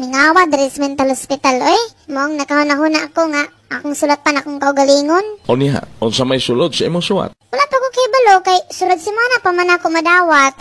Mingawa, Dres Mental Hospital, oy. Mong nakahuna-huna ako nga. Akong sulat pa na akong kaugalingon. O niya, unsa may sulod sa imong suwat. Wala pa ko kay balo, kay surat semana pa man ako madawat.